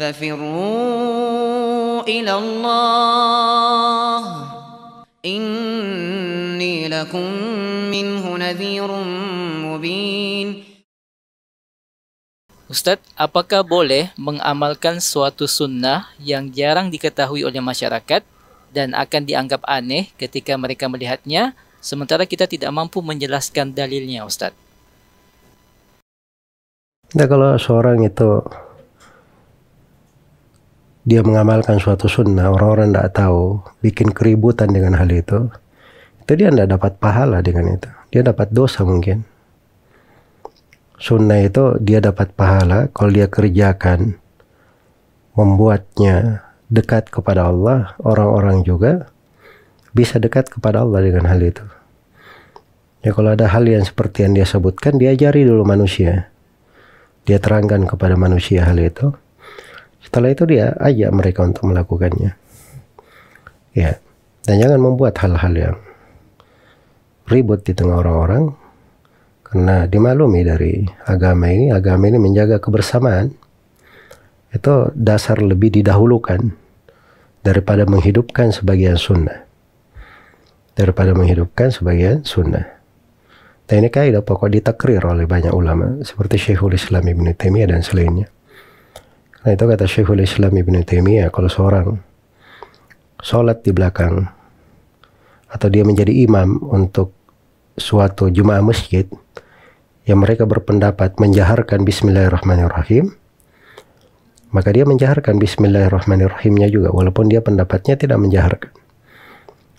ففروا إلى الله إني لكم منه نذير مبين Ustadz, apakah boleh mengamalkan suatu sunnah yang jarang diketahui oleh masyarakat dan akan dianggap aneh ketika mereka melihatnya, sementara kita tidak mampu menjelaskan dalilnya, Ustadz? Nah, kalau seorang itu dia mengamalkan suatu sunnah, orang-orang tidak tahu, bikin keributan dengan hal itu, itu dia tidak dapat pahala dengan itu. Dia dapat dosa mungkin. Sunnah itu dia dapat pahala kalau dia kerjakan, membuatnya dekat kepada Allah, orang-orang juga bisa dekat kepada Allah dengan hal itu. Ya kalau ada hal yang seperti yang dia sebutkan, dia ajari dulu manusia. Dia terangkan kepada manusia hal itu setelah itu dia ajak mereka untuk melakukannya. Ya. Dan jangan membuat hal-hal yang ribut di tengah orang-orang karena dimaklumi dari agama ini, agama ini menjaga kebersamaan. Itu dasar lebih didahulukan daripada menghidupkan sebagian sunnah. Daripada menghidupkan sebagian sunnah. Dan ini kaidah pokok ditakrir oleh banyak ulama seperti Syekhul Islam Ibn Taimiyah dan selainnya. Nah itu kata Syekhul Islam Ibn Taimiyah kalau seorang sholat di belakang atau dia menjadi imam untuk suatu jemaah masjid yang mereka berpendapat menjaharkan Bismillahirrahmanirrahim maka dia menjaharkan Bismillahirrahmanirrahimnya juga walaupun dia pendapatnya tidak menjaharkan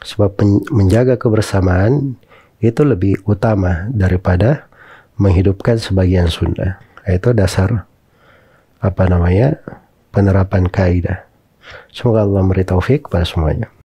sebab menjaga kebersamaan itu lebih utama daripada menghidupkan sebagian sunnah nah, itu dasar apa namanya penerapan kaidah. Semoga Allah memberi taufik pada semuanya.